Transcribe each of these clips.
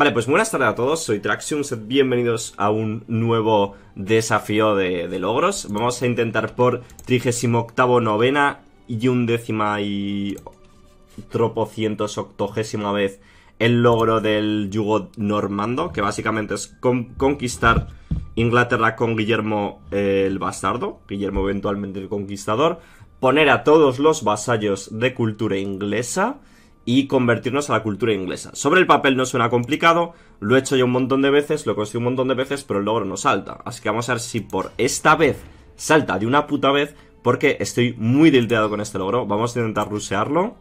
Vale, pues buenas tardes a todos, soy Traxium, bienvenidos a un nuevo desafío de, logros. Vamos a intentar por 38 novena y undécima y tropocientos octogésima vez el logro del yugo normando, que básicamente es conquistar Inglaterra con Guillermo eh, el bastardo, Guillermo eventualmente el conquistador, poner a todos los vasallos de cultura inglesa y convertirnos a la cultura inglesa. Sobre el papel no suena complicado, lo he hecho yo un montón de veces, lo he conseguido un montón de veces, pero el logro no salta. Así que vamos a ver si por esta vez salta de una puta vez, porque estoy muy delteado con este logro. Vamos a intentar rusearlo.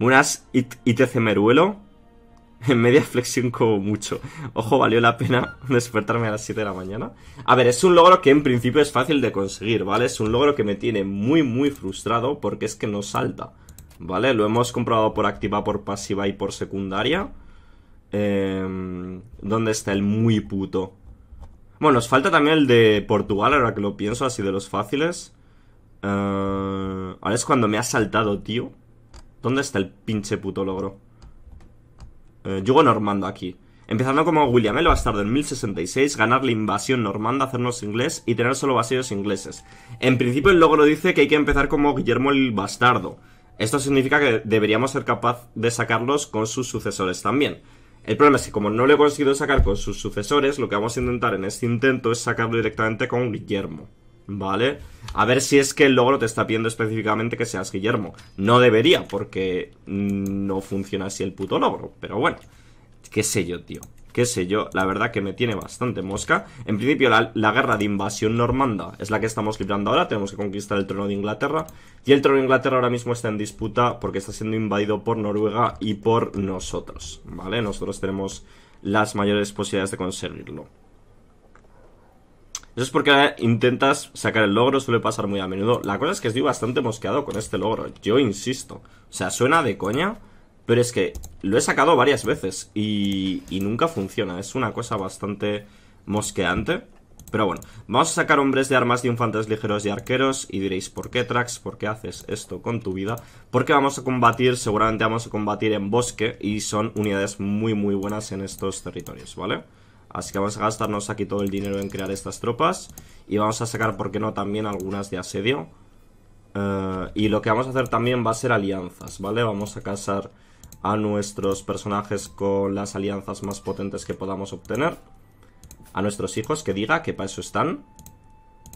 Unas it ITC Meruelo. En media flexión como mucho. Ojo, valió la pena despertarme a las 7 de la mañana. A ver, es un logro que en principio es fácil de conseguir, ¿vale? Es un logro que me tiene muy, muy frustrado porque es que no salta. ¿vale? Lo hemos comprobado por activa, por pasiva y por secundaria. Em, ¿Dónde está el muy puto? Bueno, nos falta también el de Portugal, ahora que lo pienso, así de los fáciles. Eh, ahora es cuando me ha saltado, tío. ¿Dónde está el pinche puto logro? Yugo eh, normando aquí. Empezando como William el Bastardo en 1066, ganar la invasión normanda, hacernos inglés y tener solo vasallos ingleses. En principio el logro dice que hay que empezar como Guillermo el Bastardo. Esto significa que deberíamos ser capaz de sacarlos con sus sucesores también. El problema es que como no lo he conseguido sacar con sus sucesores, lo que vamos a intentar en este intento es sacarlo directamente con Guillermo. ¿Vale? A ver si es que el logro te está pidiendo específicamente que seas Guillermo. No debería, porque no funciona así el puto logro. Pero bueno, qué sé yo, tío qué sé yo, la verdad que me tiene bastante mosca. En principio la, guerra de invasión normanda es la que estamos librando ahora, tenemos que conquistar el trono de Inglaterra y el trono de Inglaterra ahora mismo está en disputa porque está siendo invadido por Noruega y por nosotros, ¿vale? Nosotros tenemos las mayores posibilidades de conseguirlo. Eso es porque intentas sacar el logro, suele pasar muy a menudo. La cosa es que estoy bastante mosqueado con este logro, yo insisto. O sea, suena de coña, pero es que lo he sacado varias veces y, nunca funciona. Es una cosa bastante mosqueante. Pero bueno, vamos a sacar hombres de armas de infantes ligeros y arqueros y diréis, ¿por qué Trax? ¿Por qué haces esto con tu vida? Porque vamos a combatir, seguramente vamos a combatir en bosque y son unidades muy muy buenas en estos territorios, ¿vale? Así que vamos a gastarnos aquí todo el dinero en crear estas tropas y vamos a sacar, ¿por qué no?, también algunas de asedio. Eh, y lo que vamos a hacer también va a ser alianzas, ¿vale? Vamos a casar a nuestros personajes con las alianzas más potentes que podamos obtener. A nuestros hijos, que diga que para eso están.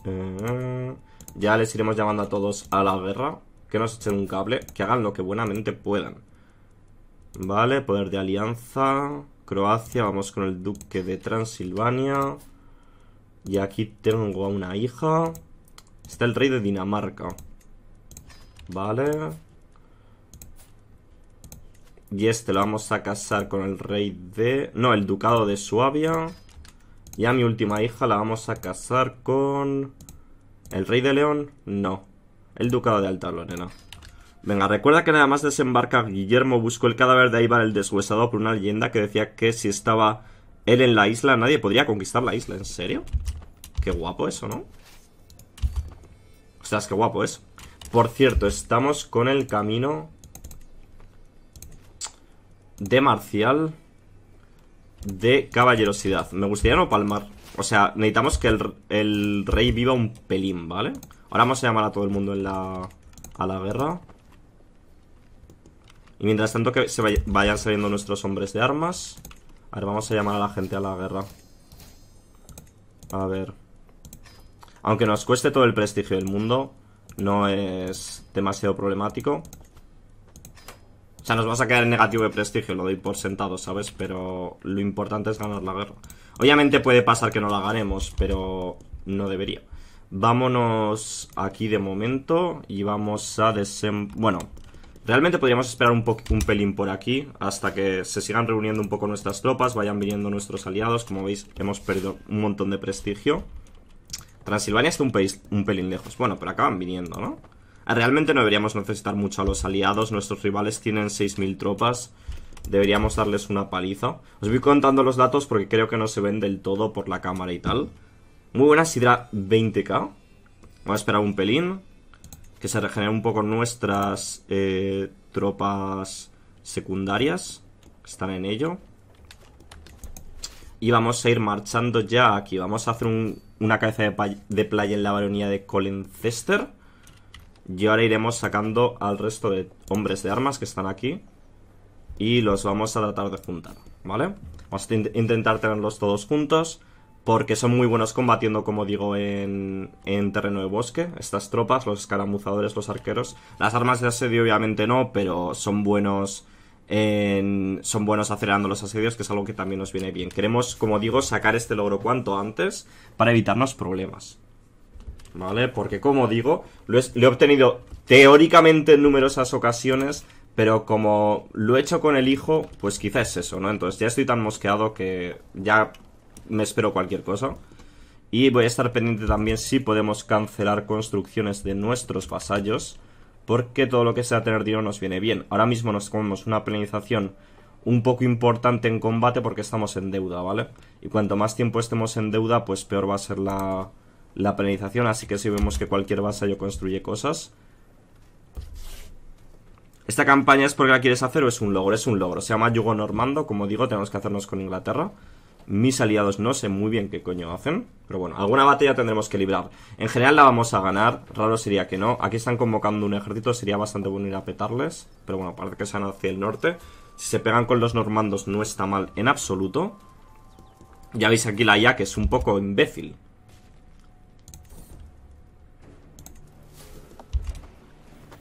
Eh, ya les iremos llamando a todos a la guerra. Que nos echen un cable, que hagan lo que buenamente puedan. Vale, poder de alianza. Croacia, vamos con el duque de Transilvania. Y aquí tengo a una hija. Está el rey de Dinamarca. Vale. Y este lo vamos a casar con el rey de... No, el ducado de Suabia. Y a mi última hija la vamos a casar con... ¿El rey de León? No. El ducado de Alta Lorena. Venga, recuerda que nada más desembarca Guillermo buscó el cadáver de Aibar el deshuesado por una leyenda que decía que si estaba él en la isla nadie podría conquistar la isla. ¿En serio? Qué guapo eso, ¿no? es que guapo es Por cierto, estamos con el camino de marcial, de caballerosidad. Me gustaría no palmar. O sea, necesitamos que el, rey viva un pelín, ¿vale? Ahora vamos a llamar a todo el mundo en la, a la guerra. Y mientras tanto que se vayan saliendo nuestros hombres de armas. Ahora vamos a llamar a la gente a la guerra. A ver. Aunque nos cueste todo el prestigio del mundo, no es demasiado problemático sea, nos vas a quedar en negativo de prestigio, lo doy por sentado, ¿sabes? Pero lo importante es ganar la guerra. Obviamente puede pasar que no la ganemos, pero no debería. Vámonos aquí de momento y vamos a desem... Bueno, realmente podríamos esperar un, pelín por aquí hasta que se sigan reuniendo un poco nuestras tropas, vayan viniendo nuestros aliados. Como veis, hemos perdido un montón de prestigio. Transilvania está un, un pelín lejos. Bueno, pero acaban viniendo, ¿no? Ah, realmente no deberíamos necesitar mucho a los aliados. Nuestros rivales tienen 6.000 tropas. Deberíamos darles una paliza. Os voy contando los datos porque creo que no se ven del todo por la cámara y tal. Muy buena Sidra 20k. voy a esperar un pelín. Que se regeneren un poco nuestras eh, tropas secundarias. Están en ello. Y vamos a ir marchando ya aquí. Vamos a hacer una cabeza de, playa en la baronía de Colencester. Y ahora iremos sacando al resto de hombres de armas que están aquí. Y los vamos a tratar de juntar, ¿vale? Vamos a intentar tenerlos todos juntos. Porque son muy buenos combatiendo, como digo, en, en terreno de bosque. Estas tropas, los escaramuzadores, los arqueros. Las armas de asedio obviamente no, pero son buenos... En, son buenos acelerando los asedios, que es algo que también nos viene bien. Queremos, como digo, sacar este logro cuanto antes para evitarnos problemas. ¿vale? Porque como digo, lo, he obtenido teóricamente en numerosas ocasiones, pero como lo he hecho con el hijo, pues quizás es eso, ¿no? Entonces ya estoy tan mosqueado que ya me espero cualquier cosa. Y voy a estar pendiente también si podemos cancelar construcciones de nuestros vasallos, porque todo lo que sea tener dinero nos viene bien. Ahora mismo nos comemos una penalización un poco importante en combate porque estamos en deuda, ¿vale? Y cuanto más tiempo estemos en deuda, pues peor va a ser la, la penalización, así que si vemos que cualquier vasallo construye cosas. Esta campaña es porque la quieres hacer o es un logro, es un logro. Se llama Yugo Normando, como digo, tenemos que hacernos con Inglaterra. Mis aliados no sé muy bien qué coño hacen, pero bueno, alguna batalla tendremos que librar. En general la vamos a ganar, raro sería que no. Aquí están convocando un ejército, sería bastante bueno ir a petarles, pero bueno, parece que se sean hacia el norte. Si se pegan con los normandos no está mal en absoluto. Ya veis aquí la IA que es un poco imbécil.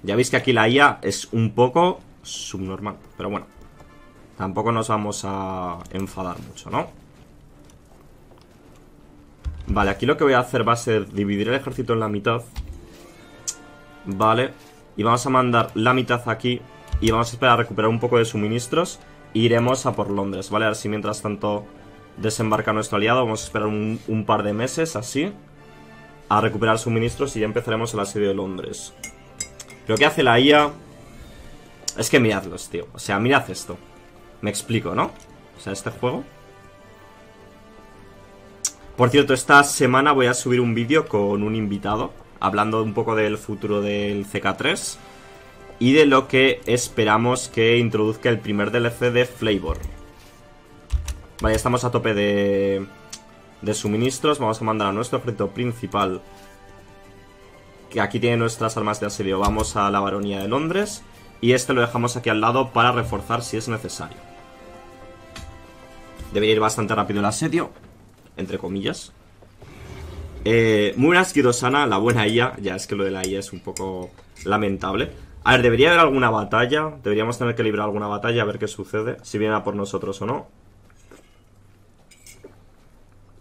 Ya veis que aquí la IA es un poco subnormal, pero bueno. Tampoco nos vamos a enfadar mucho, ¿no? Vale, aquí lo que voy a hacer va a ser dividir el ejército en la mitad. Vale. Y vamos a mandar la mitad aquí. Y vamos a esperar a recuperar un poco de suministros. E iremos a por Londres, ¿vale? así mientras tanto desembarca nuestro aliado. Vamos a esperar un, par de meses, así. A recuperar suministros y ya empezaremos el asedio de Londres. Lo que hace la IA es que miradlos, tío. O sea, mirad esto. Me explico, ¿no? O sea, este juego. Por cierto, esta semana voy a subir un vídeo con un invitado hablando un poco del futuro del CK3 y de lo que esperamos que introduzca el primer DLC de Flavor. Vaya estamos a tope de, de suministros. Vamos a mandar a nuestro objeto principal que aquí tiene nuestras armas de asedio. Vamos a la baronía de Londres y este lo dejamos aquí al lado para reforzar si es necesario. Debe ir bastante rápido el asedio, entre comillas. Eh, muy buenas la buena IA, ya es que lo de la IA es un poco lamentable. A ver, debería haber alguna batalla, deberíamos tener que librar alguna batalla, a ver qué sucede, si viene a por nosotros o no.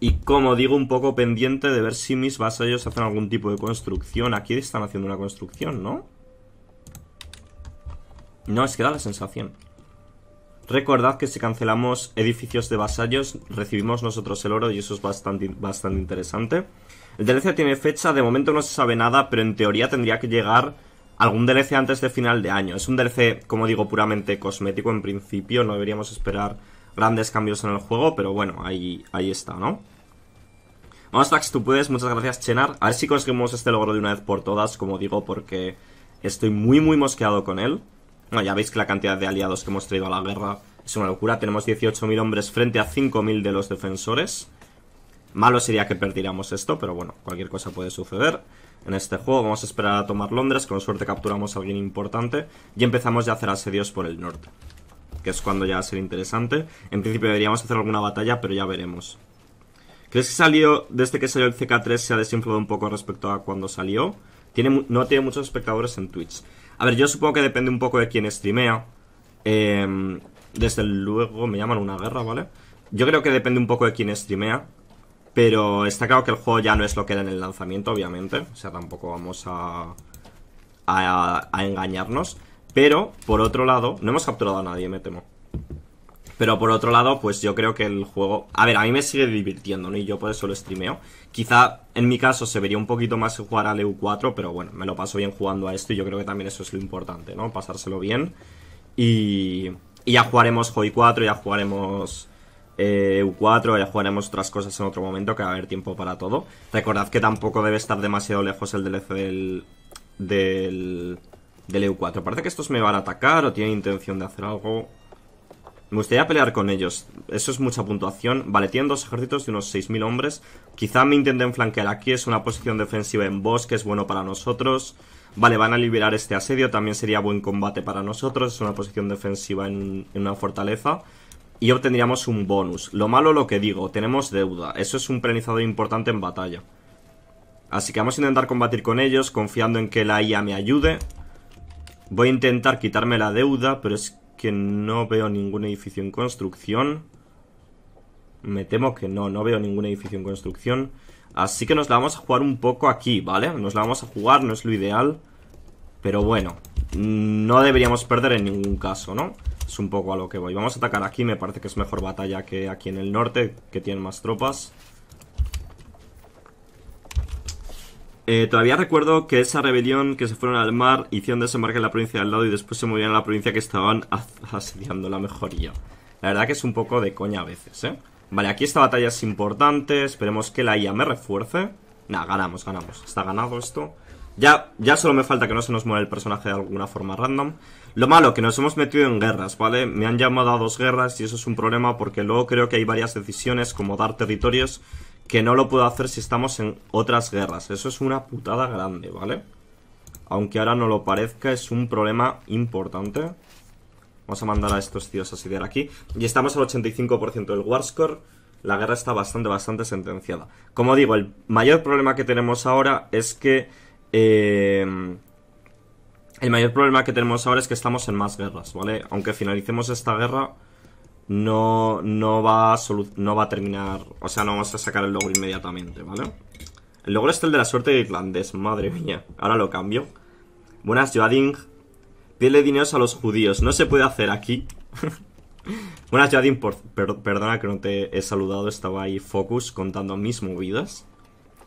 Y como digo, un poco pendiente de ver si mis vasallos hacen algún tipo de construcción. Aquí están haciendo una construcción, ¿no? No, es que da la sensación. Recordad que si cancelamos edificios de vasallos, recibimos nosotros el oro y eso es bastante, bastante interesante. El DLC tiene fecha, de momento no se sabe nada, pero en teoría tendría que llegar algún DLC antes de final de año. Es un DLC, como digo, puramente cosmético en principio, no deberíamos esperar grandes cambios en el juego, pero bueno, ahí, ahí está, ¿no? Vamos, Tax, tú puedes. Muchas gracias, Chenar. A ver si conseguimos este logro de una vez por todas, como digo, porque estoy muy, muy mosqueado con él. Bueno, ya veis que la cantidad de aliados que hemos traído a la guerra es una locura. Tenemos 18.000 hombres frente a 5.000 de los defensores. Malo sería que perdiéramos esto, pero bueno, cualquier cosa puede suceder en este juego. Vamos a esperar a tomar Londres, con suerte capturamos a alguien importante y empezamos ya a hacer asedios por el norte, que es cuando ya va a ser interesante. En principio deberíamos hacer alguna batalla, pero ya veremos. ¿Crees que salió, desde este que salió el CK3 se ha desinflado un poco respecto a cuando salió? Tiene, no tiene muchos espectadores en Twitch. A ver, yo supongo que depende un poco de quién streamea. Em, desde luego me llaman una guerra, ¿vale? Yo creo que depende un poco de quién streamea. Pero está claro que el juego ya no es lo que era en el lanzamiento, obviamente. O sea, tampoco vamos a, a engañarnos. Pero, por otro lado, no hemos capturado a nadie, me temo. Pero por otro lado, pues yo creo que el juego. A ver, a mí me sigue divirtiendo, ¿no? Y yo por eso lo streameo. Quizá en mi caso se vería un poquito más jugar al EU4, pero bueno, me lo paso bien jugando a esto y yo creo que también eso es lo importante, ¿no? Pasárselo bien. Y, y ya jugaremos Joy 4, ya jugaremos EU4, eh, e ya jugaremos otras cosas en otro momento, que va a haber tiempo para todo. Recordad que tampoco debe estar demasiado lejos el DLC del. del. del EU4. Parece que estos me van a atacar o tienen intención de hacer algo. Me gustaría pelear con ellos. Eso es mucha puntuación. Vale, tienen dos ejércitos de unos 6.000 hombres. Quizá me intenten flanquear aquí. Es una posición defensiva en bosque. Es bueno para nosotros. Vale, van a liberar este asedio. También sería buen combate para nosotros. Es una posición defensiva en, una fortaleza. Y obtendríamos un bonus. Lo malo lo que digo. Tenemos deuda. Eso es un prenizador importante en batalla. Así que vamos a intentar combatir con ellos. Confiando en que la IA me ayude. Voy a intentar quitarme la deuda. Pero es que no veo ningún edificio en construcción. Me temo que no, no veo ningún edificio en construcción. Así que nos la vamos a jugar un poco aquí, ¿vale? Nos la vamos a jugar, no es lo ideal. Pero bueno, no deberíamos perder en ningún caso, ¿no? Es un poco a lo que voy. Vamos a atacar aquí, me parece que es mejor batalla que aquí en el norte, que tienen más tropas. Eh, todavía recuerdo que esa rebelión que se fueron al mar hicieron desembarque en la provincia al lado y después se movieron a la provincia que estaban asediando la mejoría. La verdad que es un poco de coña a veces, ¿eh? Vale, aquí esta batalla es importante. Esperemos que la IA me refuerce. Nah, ganamos, ganamos. Está ganado esto. Ya, ya solo me falta que no se nos muera el personaje de alguna forma random. Lo malo, que nos hemos metido en guerras, ¿vale? Me han llamado a dos guerras y eso es un problema porque luego creo que hay varias decisiones como dar territorios que no lo puedo hacer si estamos en otras guerras. Eso es una putada grande, ¿vale? Aunque ahora no lo parezca, es un problema importante. Vamos a mandar a estos tíos a sitiar aquí. Y estamos al 85% del Warscore. La guerra está bastante, bastante sentenciada. Como digo, el mayor problema que tenemos ahora es que... Eh, el mayor problema que tenemos ahora es que estamos en más guerras, ¿vale? Aunque finalicemos esta guerra no, no, va a no va a terminar, o sea, no vamos a sacar el logro inmediatamente, ¿vale? El logro es el de la suerte de irlandés, madre mía, ahora lo cambio. Buenas, Joading. Pídele dinero a los judíos, no se puede hacer aquí. Buenas, Joading, perdona que no te he saludado, estaba ahí focus contando mis movidas.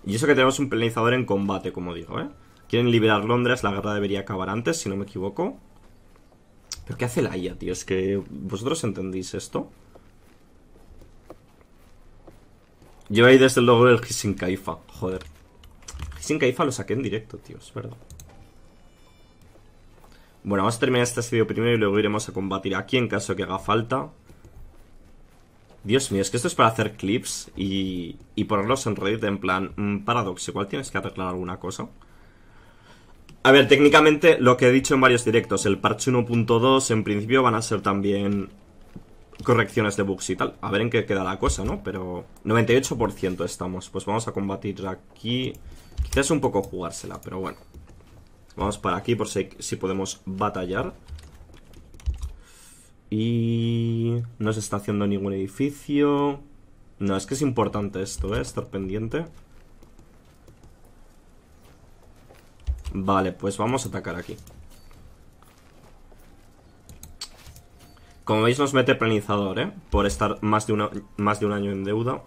Y eso que tenemos un penalizador en combate, como digo, ¿eh? Quieren liberar Londres, la guerra debería acabar antes, si no me equivoco. ¿Pero qué hace la IA, tío? Es que vosotros entendéis esto. Lleva ahí desde luego el Hissing Kaifa. Joder. Hissing Kaifa lo saqué en directo, tío. Es verdad. Bueno, vamos a terminar este vídeo primero y luego iremos a combatir aquí en caso que haga falta. Dios mío, es que esto es para hacer clips y, y ponerlos en Reddit en plan... Mm, Paradoxo, igual tienes que arreglar alguna cosa. A ver, técnicamente lo que he dicho en varios directos, el parche 1.2 en principio van a ser también correcciones de bugs y tal. A ver en qué queda la cosa, ¿no? Pero 98% estamos. Pues vamos a combatir aquí. Quizás un poco jugársela, pero bueno. Vamos para aquí por si, podemos batallar. Y... No se está haciendo ningún edificio. No, es que es importante esto, ¿eh? Estar pendiente. Vale, pues vamos a atacar aquí. Como veis nos mete planizador, ¿eh? Por estar más de, más de un año en deuda.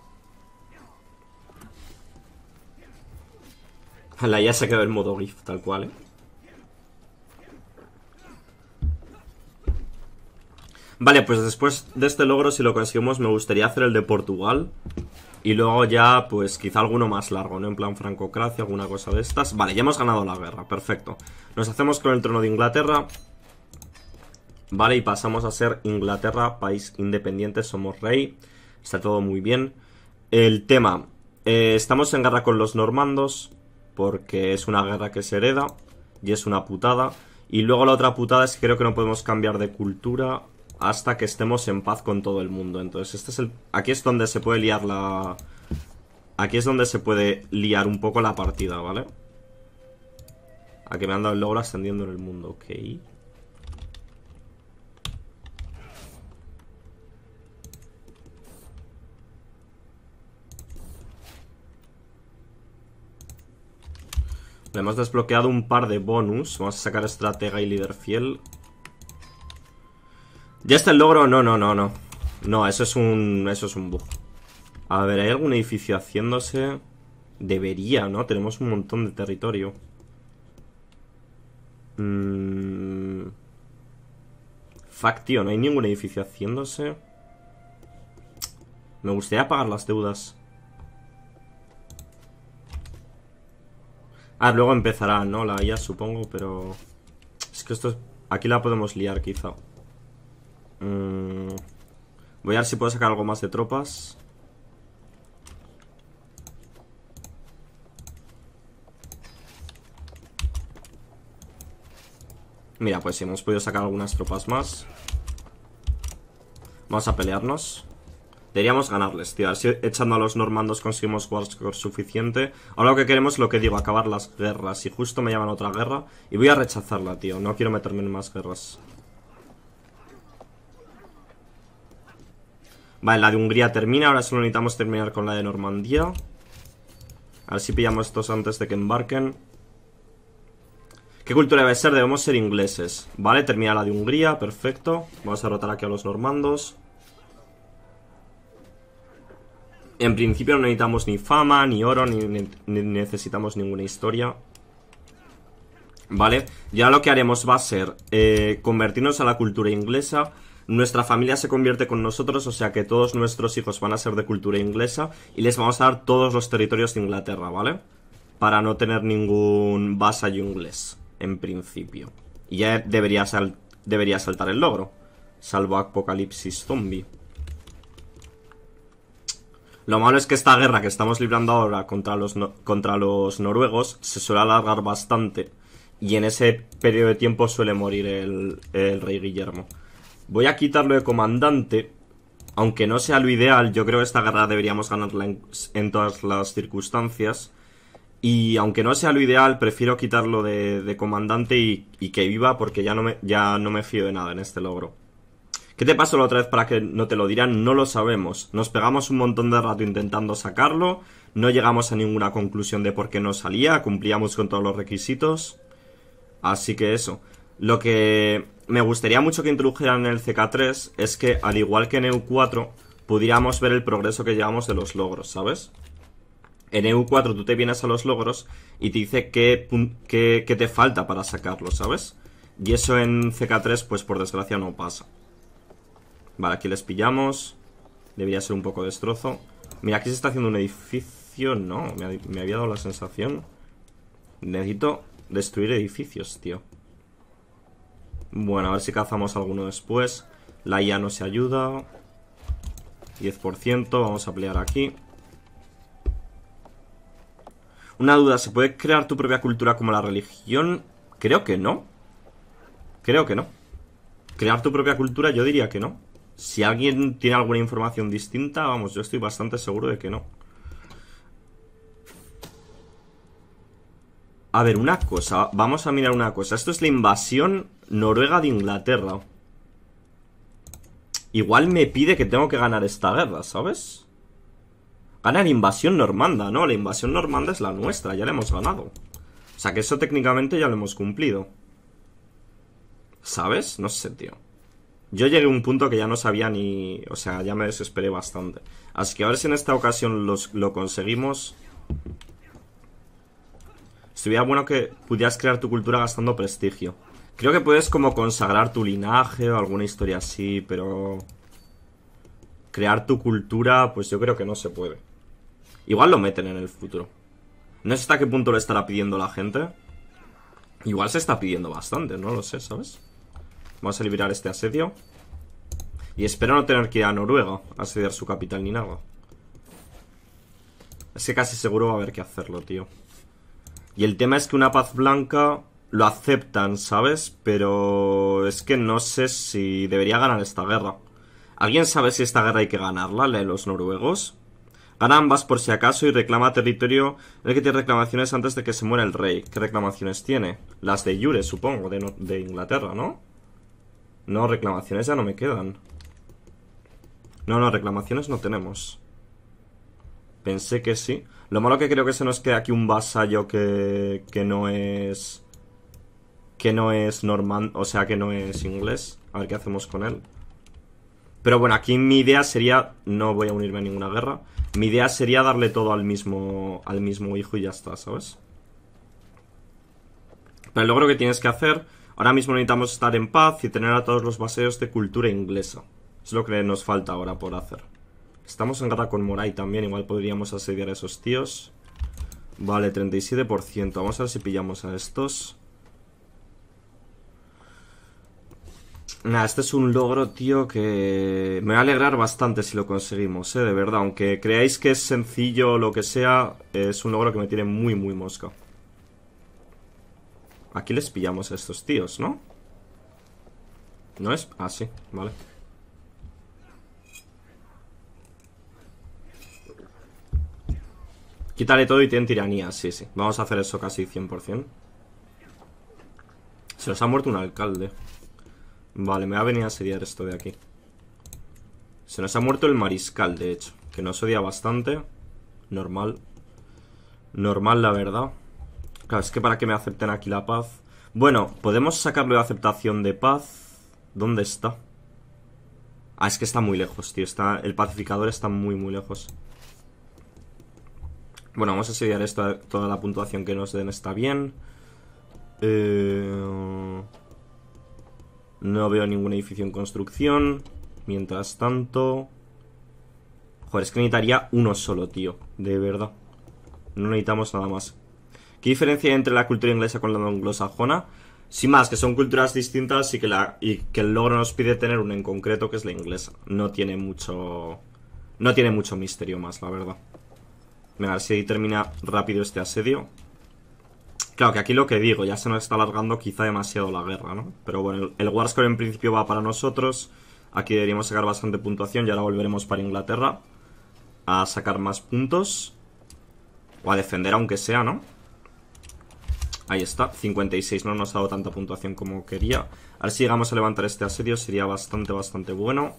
La ya se quedó el modo GIF, tal cual, ¿eh? Vale, pues después de este logro, si lo conseguimos, me gustaría hacer el de Portugal. Y luego ya, pues quizá alguno más largo, ¿no? En plan francocracia, alguna cosa de estas. Vale, ya hemos ganado la guerra, perfecto. Nos hacemos con el trono de Inglaterra. Vale, y pasamos a ser Inglaterra, país independiente, somos rey. Está todo muy bien. El tema, eh, estamos en guerra con los normandos, porque es una guerra que se hereda, y es una putada. Y luego la otra putada es que creo que no podemos cambiar de cultura, hasta que estemos en paz con todo el mundo. Entonces, este es el aquí es donde se puede liar la aquí es donde se puede liar un poco la partida, ¿vale? A que me han dado el logro ascendiendo en el mundo, ok. Le hemos desbloqueado un par de bonus. Vamos a sacar estratega y líder fiel. Ya está el logro. No, no, no, no. No, eso es un. Eso es un bug. A ver, ¿hay algún edificio haciéndose? Debería, ¿no? Tenemos un montón de territorio. Mmm. no hay ningún edificio haciéndose. Me gustaría pagar las deudas. Ah, luego empezará, ¿no? La IA, supongo, pero... Es que esto... Aquí la podemos liar, quizá. Mm, voy a ver si puedo sacar algo más de tropas. Mira, pues hemos podido sacar algunas tropas más. Vamos a pelearnos. Deberíamos ganarles, tío. si echando a los normandos conseguimos Warscore suficiente. Ahora lo que queremos es lo que digo, acabar las guerras. Y justo me llaman otra guerra. Y voy a rechazarla, tío. No quiero meterme en más guerras. Vale, la de Hungría termina. Ahora solo necesitamos terminar con la de Normandía. A ver si pillamos estos antes de que embarquen. ¿Qué cultura debe ser? Debemos ser ingleses. Vale, termina la de Hungría. Perfecto. Vamos a rotar aquí a los normandos. En principio no necesitamos ni fama, ni oro, ni, necesitamos ninguna historia. Vale, ya lo que haremos va a ser eh, convertirnos a la cultura inglesa nuestra familia se convierte con nosotros, o sea que todos nuestros hijos van a ser de cultura inglesa y les vamos a dar todos los territorios de Inglaterra, ¿vale? Para no tener ningún vasallo inglés, en principio. Y ya debería, saltar el logro, salvo apocalipsis zombie. Lo malo es que esta guerra que estamos librando ahora contra los, contra los noruegos se suele alargar bastante. Y en ese periodo de tiempo suele morir el rey Guillermo. Voy a quitarlo de comandante. Aunque no sea lo ideal, yo creo que esta guerra deberíamos ganarla en, todas las circunstancias. Y aunque no sea lo ideal, prefiero quitarlo de, comandante y, que viva porque ya no, me, ya no me fío de nada en este logro. ¿Qué te pasó la otra vez para que no te lo dirán? No lo sabemos. Nos pegamos un montón de rato intentando sacarlo, no llegamos a ninguna conclusión de por qué no salía, cumplíamos con todos los requisitos. Así que eso. Lo que me gustaría mucho que introdujeran en el CK3 es que, al igual que en EU4, pudiéramos ver el progreso que llevamos de los logros, ¿sabes? En EU4 tú te vienes a los logros y te dice qué, qué, te falta para sacarlo, ¿sabes? Y eso en CK3, pues por desgracia no pasa. Vale, aquí les pillamos. Debería ser un poco destrozo. Mira, aquí se está haciendo un edificio. No, me había dado la sensación. Necesito destruir edificios, tío. Bueno, a ver si cazamos alguno después. La IA no se ayuda. 10%, vamos a pelear aquí. Una duda, ¿se puede crear tu propia cultura como la religión? Creo que no. Creo que no. Crear tu propia cultura yo diría que no. Si alguien tiene alguna información distinta, vamos, yo estoy bastante seguro de que no. A ver, una cosa, vamos a mirar una cosa. Esto es la invasión Noruega de Inglaterra. Igual me pide que tengo que ganar esta guerra, ¿sabes? Gana la invasión normanda, ¿no? La invasión normanda es la nuestra, ya la hemos ganado. O sea que eso técnicamente ya lo hemos cumplido. ¿Sabes? No sé, tío. Yo llegué a un punto que ya no sabía ni... O sea, ya me desesperé bastante. Así que a ver si en esta ocasión lo conseguimos. Estaría bueno que pudieras crear tu cultura gastando prestigio. Creo que puedes como consagrar tu linaje o alguna historia así, pero... Crear tu cultura, pues yo creo que no se puede. Igual lo meten en el futuro. No sé hasta qué punto lo estará pidiendo la gente. Igual se está pidiendo bastante, no lo sé, ¿sabes? Vamos a liberar este asedio. Y espero no tener que ir a Noruega a asediar su capital ni nada. Es que casi seguro va a haber que hacerlo, tío. Y el tema es que una paz blanca lo aceptan, ¿sabes? Pero es que no sé si debería ganar esta guerra. ¿Alguien sabe si esta guerra hay que ganarla, la los noruegos? Gana ambas por si acaso y reclama territorio hay el que tiene reclamaciones antes de que se muera el rey. ¿Qué reclamaciones tiene? Las de Yure, supongo, de, de Inglaterra, ¿no? No, reclamaciones ya no me quedan. No, no, reclamaciones no tenemos. Pensé que sí. Lo malo que creo que se nos queda aquí un vasallo que, que no es que no es normal, o sea, que no es inglés. A ver qué hacemos con él. Pero bueno, aquí mi idea sería, no voy a unirme a ninguna guerra, mi idea sería darle todo al mismo, al mismo hijo y ya está, ¿sabes? Pero el logro que tienes que hacer, ahora mismo necesitamos estar en paz y tener a todos los baseos de cultura inglesa. Es lo que nos falta ahora por hacer. Estamos en guerra con Moray también, igual podríamos asediar a esos tíos. Vale, 37%. Vamos a ver si pillamos a estos. Nada, este es un logro, tío, que me va a alegrar bastante si lo conseguimos, ¿eh? De verdad, aunque creáis que es sencillo o lo que sea, es un logro que me tiene muy, muy mosca. Aquí les pillamos a estos tíos, ¿no? ¿No es? Ah, sí, vale. Quítale todo y tienen tiranía, sí, sí. Vamos a hacer eso casi 100%. Se nos ha muerto un alcalde. Vale, me va a venir a asediar esto de aquí. Se nos ha muerto el mariscal, de hecho. Que nos odia bastante. Normal. Normal, la verdad. Claro, es que para que me acepten aquí la paz. Bueno, podemos sacarle la aceptación de paz. ¿Dónde está? Ah, es que está muy lejos, tío. Está, el pacificador está muy, muy lejos. Bueno, vamos a asediar esto. Toda la puntuación que nos den está bien. Eh... No veo ningún edificio en construcción. Mientras tanto... Joder, es que necesitaría uno solo, tío. De verdad. No necesitamos nada más. ¿Qué diferencia hay entre la cultura inglesa con la anglosajona? Sin más, que son culturas distintas y que, la, y que el logro nos pide tener una en concreto, que es la inglesa. No tiene mucho... No tiene mucho misterio más, la verdad. Venga, si termina rápido este asedio. Claro, que aquí lo que digo, ya se nos está alargando quizá demasiado la guerra, ¿no? Pero bueno, el, Warscore en principio va para nosotros. Aquí deberíamos sacar bastante puntuación y ahora volveremos para Inglaterra a sacar más puntos. O a defender aunque sea, ¿no? Ahí está, 56 no nos ha dado tanta puntuación como quería. A ver si llegamos a levantar este asedio, sería bastante, bastante bueno.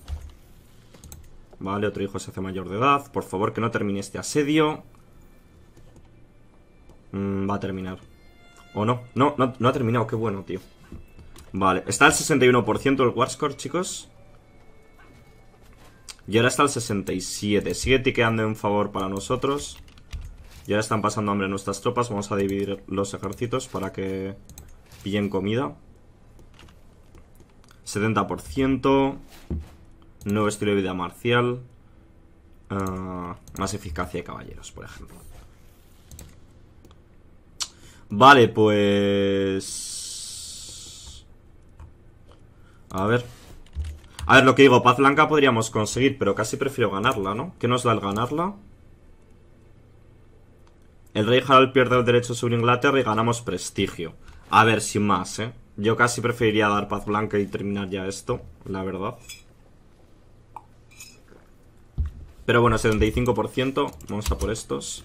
Vale, otro hijo se hace mayor de edad. Por favor, que no termine este asedio. Mm, va a terminar. ¿O no? No, no, ha terminado, qué bueno, tío Vale, está el 61% el Warscore, chicos Y ahora está el 67 Sigue tiqueando en favor para nosotros Y ahora están pasando hambre nuestras tropas Vamos a dividir los ejércitos para que pillen comida 70% Nuevo estilo de vida marcial ah, Más eficacia de caballeros, por ejemplo Vale, pues... A ver. A ver, lo que digo, paz blanca podríamos conseguir, pero casi prefiero ganarla, ¿no? ¿Qué nos da el ganarla? El rey Harald pierde el derecho sobre Inglaterra y ganamos prestigio. A ver, sin más, ¿eh? Yo casi preferiría dar paz blanca y terminar ya esto, la verdad. Pero bueno, 75%. Vamos a por estos.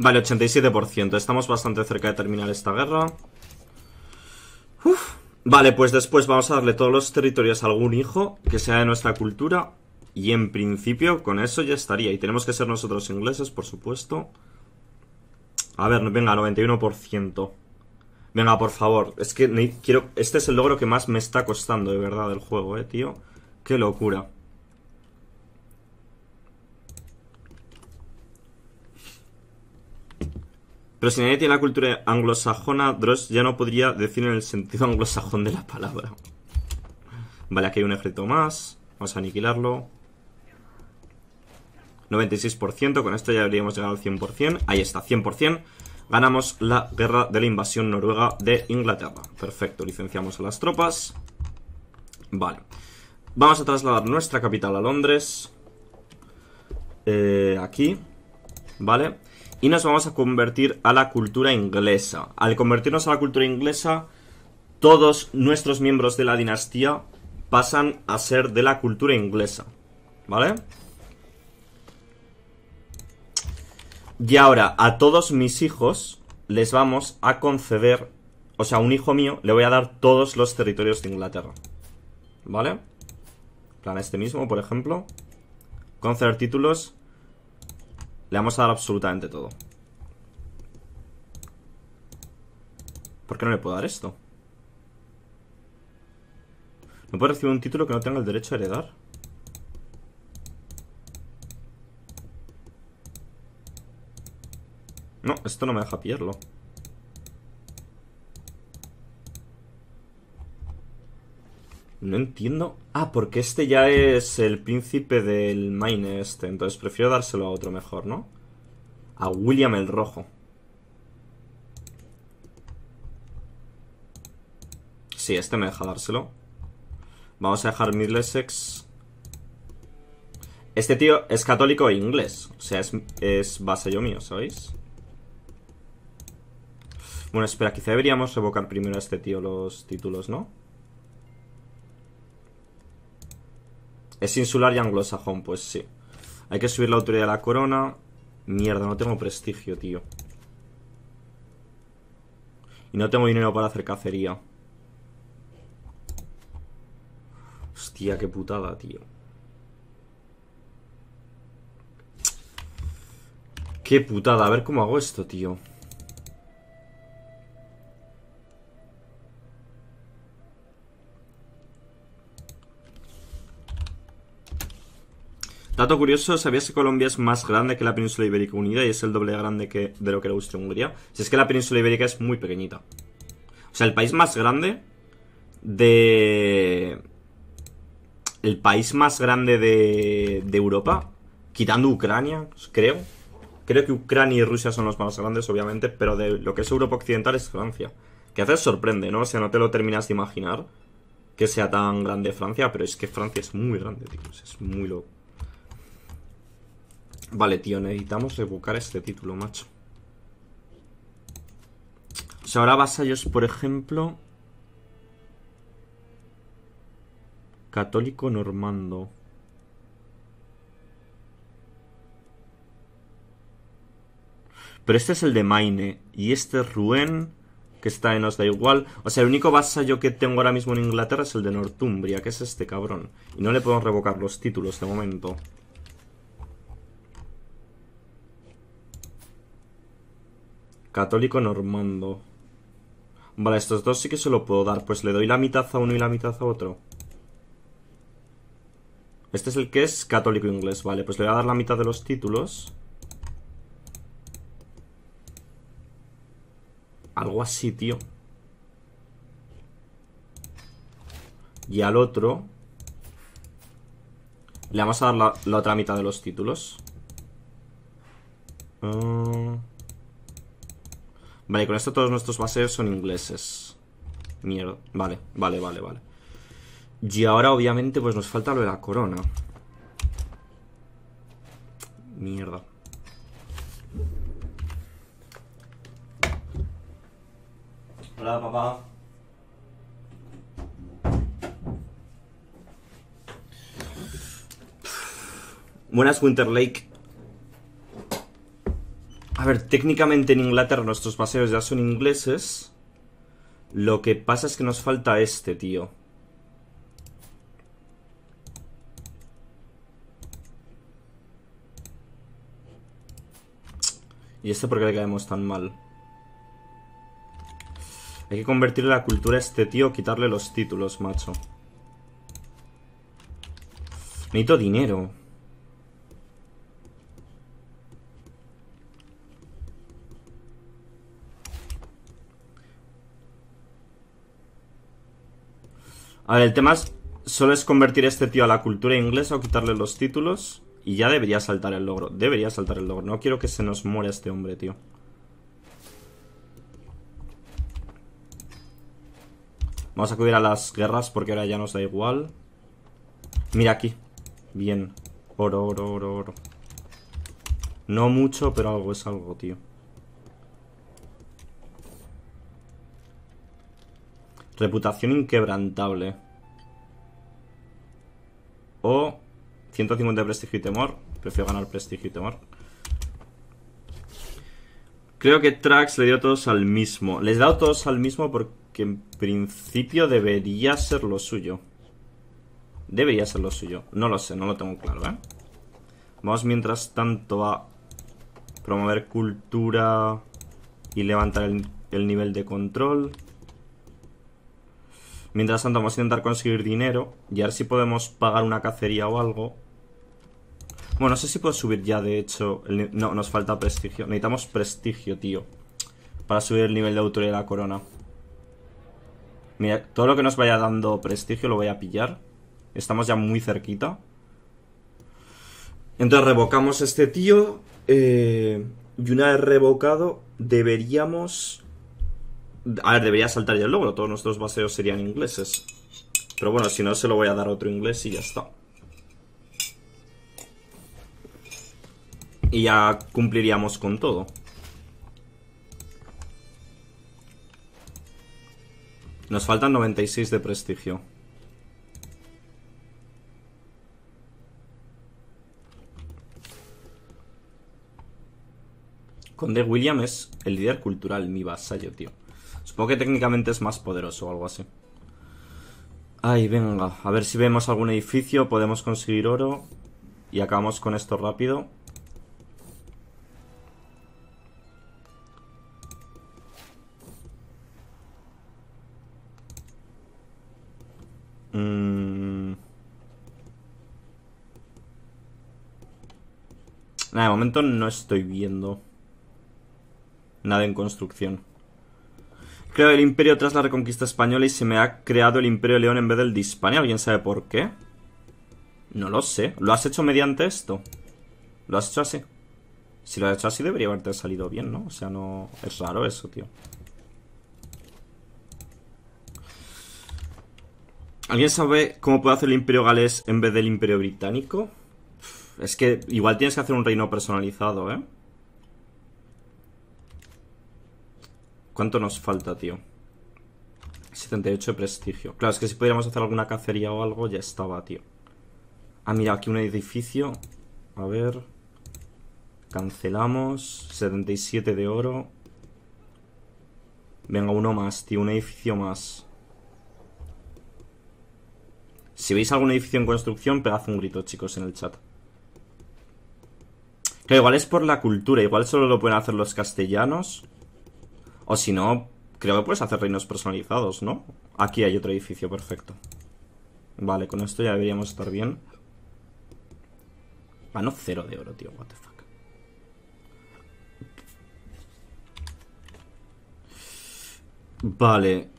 Vale, 87%. Estamos bastante cerca de terminar esta guerra. Vale, pues después vamos a darle todos los territorios a algún hijo que sea de nuestra cultura. Y en principio con eso ya estaría. Y tenemos que ser nosotros ingleses, por supuesto. A ver, venga, 91%. Venga, por favor. Es que quiero... Este es el logro que más me está costando, de verdad, del juego, eh, tío. Qué locura. Pero si nadie tiene la cultura anglosajona, Dross ya no podría decir en el sentido anglosajón de la palabra. Vale, aquí hay un ejército más. Vamos a aniquilarlo. 96%, con esto ya habríamos llegado al 100%. Ahí está, 100%. Ganamos la guerra de la invasión noruega de Inglaterra. Perfecto, licenciamos a las tropas. Vale. Vamos a trasladar nuestra capital a Londres. Eh, aquí. Vale y nos vamos a convertir a la cultura inglesa. Al convertirnos a la cultura inglesa, todos nuestros miembros de la dinastía pasan a ser de la cultura inglesa. ¿Vale? Y ahora a todos mis hijos les vamos a conceder, o sea, a un hijo mío le voy a dar todos los territorios de Inglaterra. ¿Vale? plan este mismo, por ejemplo. Conceder títulos le vamos a dar absolutamente todo. ¿Por qué no le puedo dar esto? ¿No puedo recibir un título que no tenga el derecho a heredar? No, esto no me deja pillarlo. No entiendo. Ah, porque este ya es el príncipe del Maine este. Entonces prefiero dárselo a otro mejor, ¿no? A William el Rojo. Sí, este me deja dárselo. Vamos a dejar Middlesex. Este tío es católico e inglés. O sea, es, es vasallo mío, ¿sabéis? Bueno, espera, quizá deberíamos evocar primero a este tío los títulos, ¿no? Es insular y anglosajón, pues sí. Hay que subir la autoridad de la corona. Mierda, no tengo prestigio, tío. Y no tengo dinero para hacer cacería. Hostia, qué putada, tío. Qué putada. A ver cómo hago esto, tío. Dato curioso, ¿sabías que Colombia es más grande que la península ibérica unida y es el doble grande que, de lo que era Austria-Hungría? Si es que la península ibérica es muy pequeñita. O sea, el país más grande de... El país más grande de, de Europa, quitando Ucrania, creo. Creo que Ucrania y Rusia son los más grandes, obviamente, pero de lo que es Europa Occidental es Francia. Que a veces sorprende, ¿no? O sea, no te lo terminas de imaginar que sea tan grande Francia, pero es que Francia es muy grande, tío. Es muy loco. Vale, tío, necesitamos revocar este título, macho. O sea, ahora vasallos, por ejemplo... Católico normando. Pero este es el de Maine. Y este es Ruén, que está en Os da igual. O sea, el único vasallo que tengo ahora mismo en Inglaterra es el de Northumbria, que es este cabrón. Y no le puedo revocar los títulos de momento. Católico normando. Vale, estos dos sí que se lo puedo dar. Pues le doy la mitad a uno y la mitad a otro. Este es el que es católico inglés. Vale, pues le voy a dar la mitad de los títulos. Algo así, tío. Y al otro... Le vamos a dar la, otra mitad de los títulos. Ah. Vale, con esto todos nuestros bases son ingleses. Mierda. Vale, vale, vale, vale. Y ahora, obviamente, pues nos falta lo de la corona. Mierda. Hola, papá. Buenas, Winter Lake. A ver, técnicamente en Inglaterra nuestros paseos ya son ingleses. Lo que pasa es que nos falta este, tío. ¿Y este por qué le caemos tan mal? Hay que convertirle la cultura a este tío, quitarle los títulos, macho. Necesito dinero. A ver, el tema es, solo es convertir a este tío a la cultura inglesa o quitarle los títulos. Y ya debería saltar el logro. Debería saltar el logro. No quiero que se nos muera este hombre, tío. Vamos a acudir a las guerras porque ahora ya nos da igual. Mira aquí. Bien. Oro, oro, oro, oro. No mucho, pero algo es algo, tío. Reputación inquebrantable. O 150 de prestigio y temor. Prefiero ganar prestigio y temor. Creo que Trax le dio todos al mismo. Les he dado todos al mismo porque en principio debería ser lo suyo. Debería ser lo suyo. No lo sé, no lo tengo claro, ¿eh? Vamos mientras tanto a promover cultura y levantar el nivel de control. Mientras tanto vamos a intentar conseguir dinero y a ver si podemos pagar una cacería o algo. Bueno, no sé si puedo subir ya, de hecho... No, nos falta prestigio. Necesitamos prestigio, tío. Para subir el nivel de autoridad de la corona. Mira, todo lo que nos vaya dando prestigio lo voy a pillar. Estamos ya muy cerquita. Entonces revocamos este tío. Eh, y una vez revocado, deberíamos a ver, debería saltar ya el logro. Todos nuestros baseos serían ingleses. Pero bueno, si no, se lo voy a dar otro inglés y ya está. Y ya cumpliríamos con todo. Nos faltan 96 de prestigio. Conde William es el líder cultural, mi vasallo, tío. Supongo que técnicamente es más poderoso o algo así. Ay, venga. A ver si vemos algún edificio. Podemos conseguir oro. Y acabamos con esto rápido. Mm. Nada, de momento no estoy viendo nada en construcción. Creo el imperio tras la reconquista española y se me ha creado el imperio león en vez del de Hispania. ¿Alguien sabe por qué? No lo sé. ¿Lo has hecho mediante esto? ¿Lo has hecho así? Si lo has hecho así debería haberte salido bien, ¿no? O sea, no... Es raro eso, tío. ¿Alguien sabe cómo puedo hacer el imperio galés en vez del imperio británico? Es que igual tienes que hacer un reino personalizado, ¿eh? ¿Cuánto nos falta, tío? 78 de prestigio. Claro, es que si pudiéramos hacer alguna cacería o algo, ya estaba, tío. Ah, mira, aquí un edificio. A ver. Cancelamos. 77 de oro. Venga, uno más, tío. Un edificio más. Si veis algún edificio en construcción, pegad un grito, chicos, en el chat. Que igual es por la cultura. Igual solo lo pueden hacer los castellanos. O si no, creo que puedes hacer reinos personalizados, ¿no? Aquí hay otro edificio, perfecto. Vale, con esto ya deberíamos estar bien. Ah, no, cero de oro, tío, what the fuck. Vale,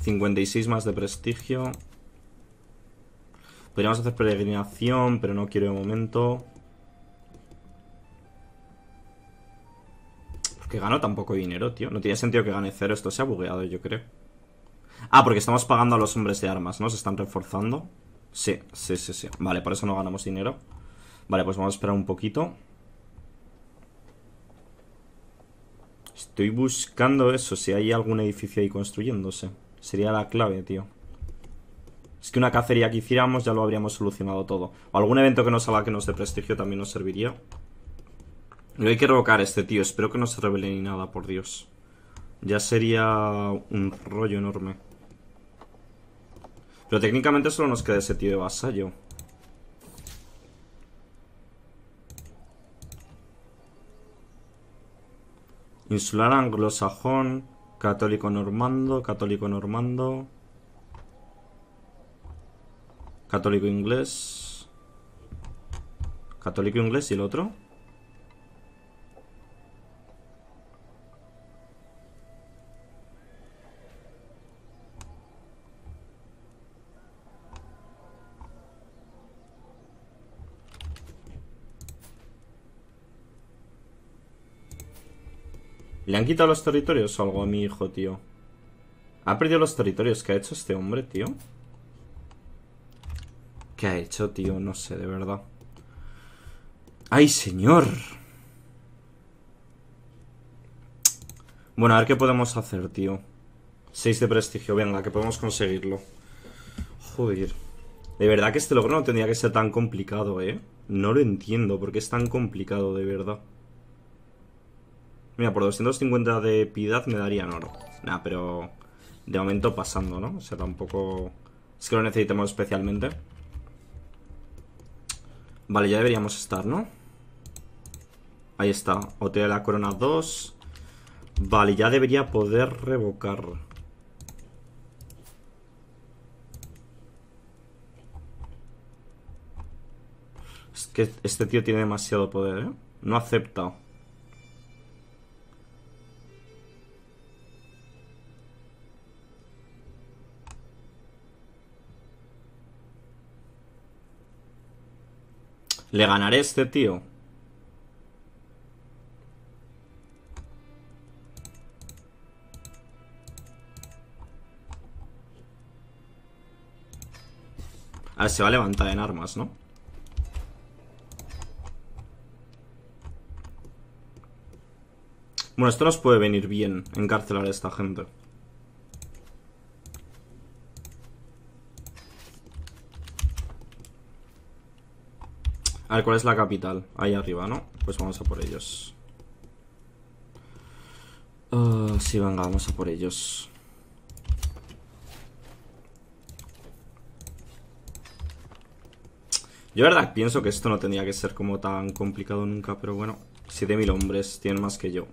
56 em, más de prestigio. Podríamos hacer peregrinación, pero no quiero de momento. que gano tan poco dinero, tío. No tiene sentido que gane cero. Esto se ha bugueado, yo creo. Ah, porque estamos pagando a los hombres de armas, ¿no? Se están reforzando. Sí, sí, sí, sí. Vale, por eso no ganamos dinero. Vale, pues vamos a esperar un poquito. Estoy buscando eso, si hay algún edificio ahí construyéndose. Sería la clave, tío. Es que una cacería que hiciéramos ya lo habríamos solucionado todo. O algún evento que nos haga que nos dé prestigio también nos serviría. Lo hay que revocar este tío. Espero que no se revele ni nada, por Dios. Ya sería un rollo enorme. Pero técnicamente solo nos queda ese tío de vasallo. Insular anglosajón, católico normando, católico normando, católico inglés, católico inglés y el otro. han quitado los territorios o algo a mi hijo, tío? ¿Ha perdido los territorios que ha hecho este hombre, tío? ¿Qué ha hecho, tío? No sé, de verdad. ¡Ay, señor! Bueno, a ver qué podemos hacer, tío. 6 de prestigio, venga, que podemos conseguirlo. Joder. De verdad que este logro no tendría que ser tan complicado, ¿eh? No lo entiendo, porque es tan complicado, de verdad. Mira, por 250 de piedad me darían oro. Nah, pero de momento pasando, ¿no? O sea, tampoco... Es que lo necesitamos especialmente. Vale, ya deberíamos estar, ¿no? Ahí está. Hotel de la Corona 2. Vale, ya debería poder revocar. Es que este tío tiene demasiado poder, ¿eh? No acepta. Le ganaré este tío. A ver, se va a levantar en armas, ¿no? Bueno, esto nos puede venir bien Encarcelar a esta gente A ver, ¿cuál es la capital? Ahí arriba, ¿no? Pues vamos a por ellos. Ah, sí, venga, vamos a por ellos. Yo, verdad, pienso que esto no tendría que ser como tan complicado nunca, pero bueno, 7.000 hombres tienen más que yo.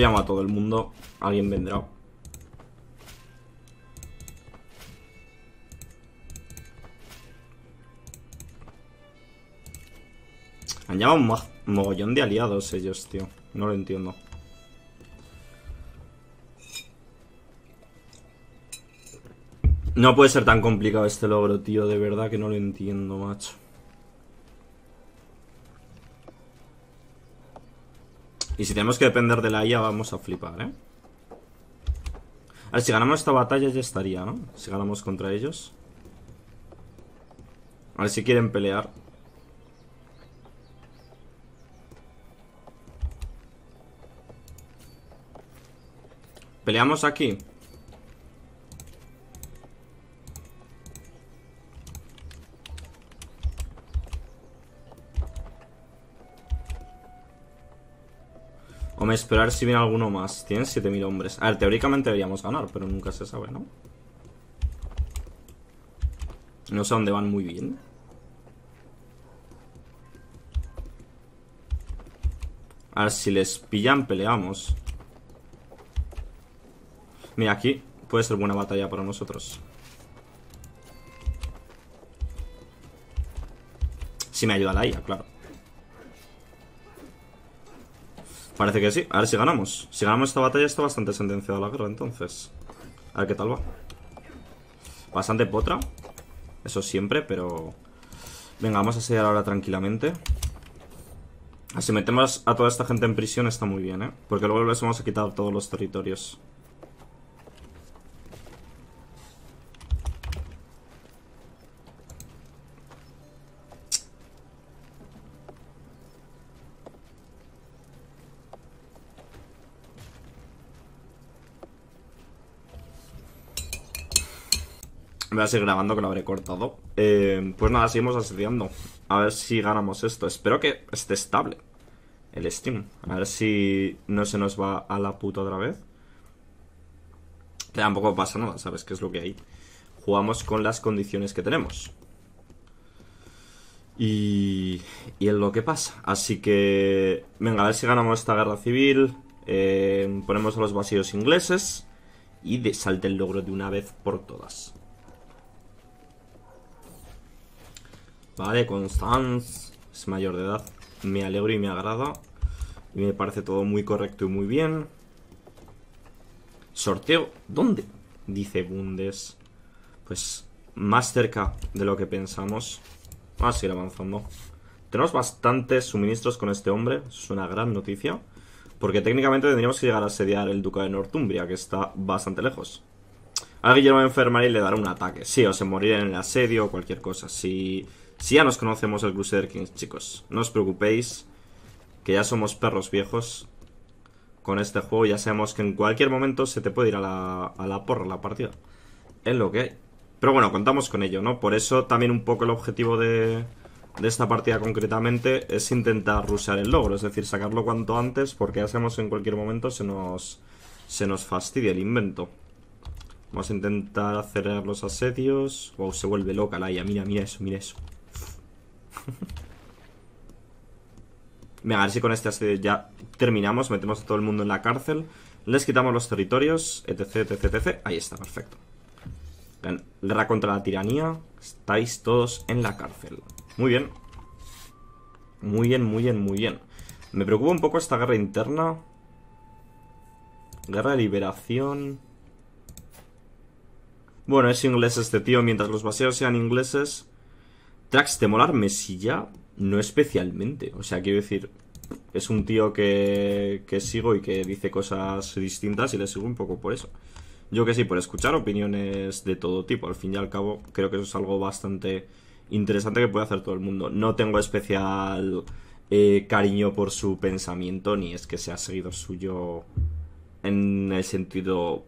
Llama a todo el mundo. Alguien vendrá. Han llamado un mogollón de aliados ellos, tío. No lo entiendo. No puede ser tan complicado este logro, tío. De verdad que no lo entiendo, macho. Y si tenemos que depender de la IA vamos a flipar, ¿eh? A ver, si ganamos esta batalla ya estaría, ¿no? Si ganamos contra ellos. A ver si quieren pelear. Peleamos aquí. a esperar si viene alguno más. Tienen 7000 hombres. A ver, teóricamente deberíamos ganar, pero nunca se sabe, ¿no? No sé dónde van muy bien. A ver, si les pillan, peleamos. Mira, aquí puede ser buena batalla para nosotros. Si me ayuda la IA, claro. Parece que sí, a ver si ganamos Si ganamos esta batalla está bastante sentenciada la guerra Entonces, a ver qué tal va Bastante potra Eso siempre, pero Venga, vamos a sellar ahora tranquilamente Así ah, metemos a toda esta gente en prisión Está muy bien, ¿eh? Porque luego les vamos a quitar todos los territorios voy a seguir grabando que lo habré cortado. Eh, pues nada, seguimos asediando. A ver si ganamos esto. Espero que esté estable el Steam. A ver si no se nos va a la puta otra vez. Que tampoco pasa nada, ¿sabes? qué es lo que hay. Jugamos con las condiciones que tenemos. Y, y es lo que pasa. Así que, venga, a ver si ganamos esta guerra civil. Eh, ponemos a los vacíos ingleses. Y salte el logro de una vez por todas. Vale, Constance es mayor de edad. Me alegro y me agrada. Y me parece todo muy correcto y muy bien. Sorteo. ¿Dónde? Dice Bundes. Pues más cerca de lo que pensamos. Vamos a seguir avanzando. Tenemos bastantes suministros con este hombre. Es una gran noticia. Porque técnicamente tendríamos que llegar a asediar el duque de Northumbria, que está bastante lejos. Alguien A enfermar y le dará un ataque. Sí, o se morirá en el asedio o cualquier cosa. Si si ya nos conocemos el Crusader Kings, chicos. No os preocupéis, que ya somos perros viejos con este juego. Ya sabemos que en cualquier momento se te puede ir a la, a la porra la partida. Es lo que hay. Pero bueno, contamos con ello, ¿no? Por eso también un poco el objetivo de, de esta partida concretamente es intentar rusar el logro. Es decir, sacarlo cuanto antes porque ya sabemos que en cualquier momento se nos, se nos fastidia el invento. Vamos a intentar acelerar los asedios. Wow, se vuelve loca la IA. Mira, mira eso, mira eso. Venga, a ver si con este ya terminamos. Metemos a todo el mundo en la cárcel. Les quitamos los territorios, etc, etc, etc. Ahí está, perfecto. Guerra contra la tiranía. Estáis todos en la cárcel. Muy bien. Muy bien, muy bien, muy bien. Me preocupa un poco esta guerra interna. Guerra de liberación. Bueno, es inglés este tío. Mientras los baseos sean ingleses, Trax, ¿te molar Mesilla? No especialmente. O sea, quiero decir, es un tío que, sigo y que dice cosas distintas y le sigo un poco por eso. Yo que sí, por escuchar opiniones de todo tipo. Al fin y al cabo, creo que eso es algo bastante interesante que puede hacer todo el mundo. No tengo especial eh, cariño por su pensamiento, ni es que sea seguido suyo en el sentido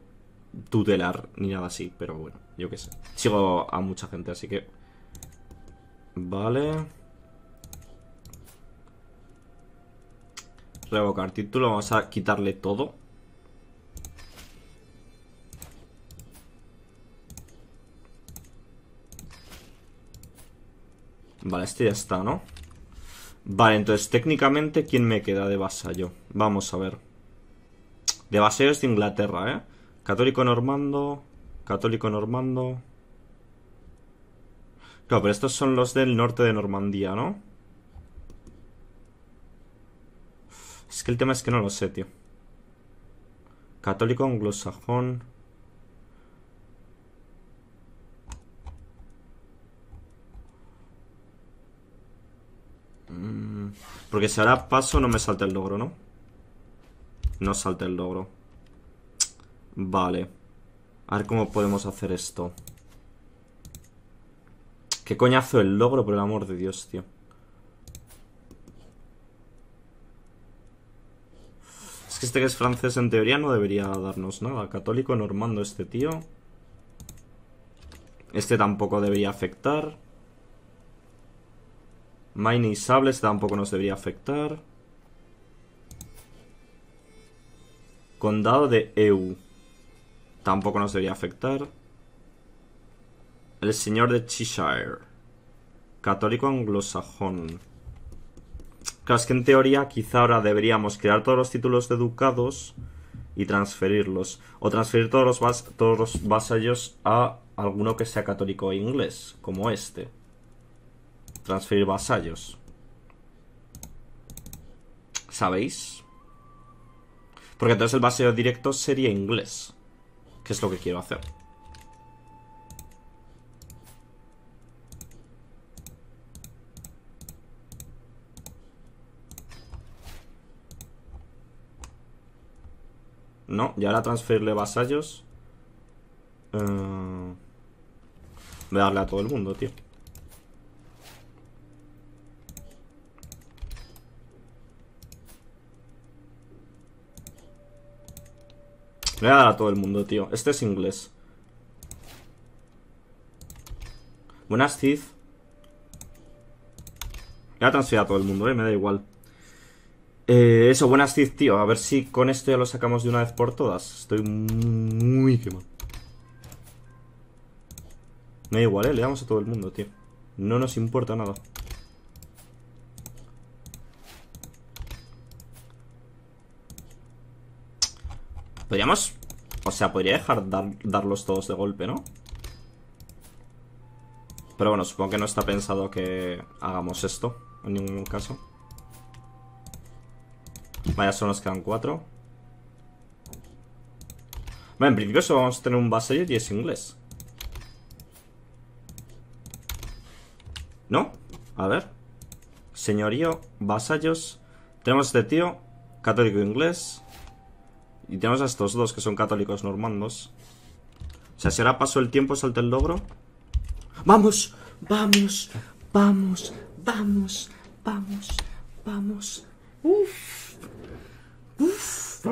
tutelar, ni nada así. Pero bueno, yo que sé. Sigo a mucha gente, así que Vale. Revocar título. Vamos a quitarle todo. Vale, este ya está, ¿no? Vale, entonces técnicamente ¿quién me queda de vasallo? Vamos a ver. De vasallo es de Inglaterra, ¿eh? Católico normando, católico normando, Claro, pero estos son los del norte de Normandía, ¿no? Es que el tema es que no lo sé, tío. Católico, anglosajón... Mm, porque si ahora paso no me salta el logro, ¿no? No salta el logro Vale A ver cómo podemos hacer esto Qué coñazo el logro, por el amor de Dios, tío. Es que este que es francés en teoría no debería darnos nada. Católico normando este tío. Este tampoco debería afectar. Mining y Sable, este tampoco nos debería afectar. Condado de EU. Tampoco nos debería afectar. El señor de Cheshire. Católico anglosajón. Claro, es que en teoría quizá ahora deberíamos crear todos los títulos de ducados y transferirlos. O transferir todos los, vasallos a alguno que sea católico e inglés, como este. Transferir vasallos. ¿Sabéis? Porque entonces el vasallo directo sería inglés. Que es lo que quiero hacer. No, y ahora transferirle vasallos. voy eh, a darle a todo el mundo, tío. voy a dar a todo el mundo, tío. Este es inglés. Buenas, Cid. voy a transferir a todo el mundo, eh. Me da igual. Eh, eso, buenas Cid, tío. A ver si con esto ya lo sacamos de una vez por todas. Estoy muy quemado. Me da igual, ¿eh? Le damos a todo el mundo, tío. No nos importa nada. Podríamos... O sea, podría dejar darlos todos de golpe, ¿no? Pero bueno, supongo que no está pensado que hagamos esto En ningún caso Vaya, solo nos quedan cuatro. Bueno, en principio solo vamos a tener un vasallo y es inglés. ¿No? A ver. Señorío, vasallos. Tenemos este tío, católico inglés. Y tenemos a estos dos que son católicos normandos. O sea, si ahora pasó el tiempo, salta el logro. ¡Vamos! ¡Vamos! ¡Vamos! ¡Vamos! ¡Vamos! ¡Vamos! Uf. Uf,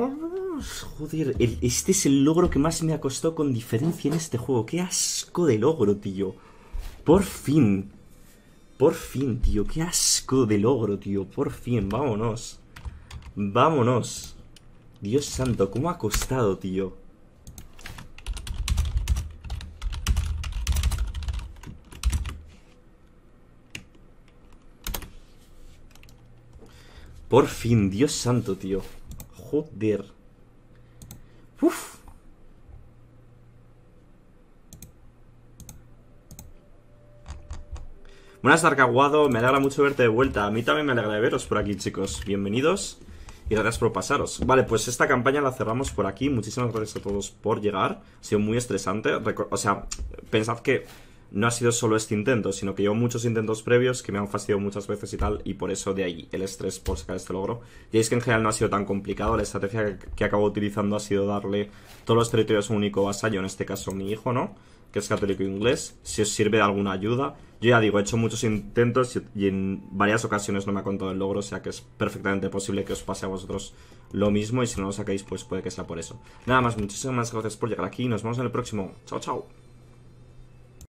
Joder, este es el logro que más me ha costado con diferencia en este juego. Qué asco de logro, tío. Por fin. Por fin, tío. Qué asco de logro, tío. Por fin, vámonos. Vámonos. Dios santo, ¿cómo ha costado, tío? Por fin, Dios santo, tío. Joder. Uf. Buenas, Arcaguado. Me alegra mucho verte de vuelta. A mí también me alegra veros por aquí, chicos. Bienvenidos y gracias por pasaros. Vale, pues esta campaña la cerramos por aquí. Muchísimas gracias a todos por llegar. Ha sido muy estresante. o sea, pensad que no ha sido solo este intento, sino que llevo muchos intentos previos que me han fastidiado muchas veces y tal, y por eso de ahí el estrés por sacar este logro. Y es que en general no ha sido tan complicado, la estrategia que, acabo utilizando ha sido darle todos los territorios a un único vasallo, en este caso mi hijo, ¿no? Que es católico inglés, si os sirve de alguna ayuda. Yo ya digo, he hecho muchos intentos y en varias ocasiones no me ha contado el logro, o sea que es perfectamente posible que os pase a vosotros lo mismo y si no lo saquéis pues puede que sea por eso. Nada más, muchísimas gracias por llegar aquí, nos vemos en el próximo. Chao, chao.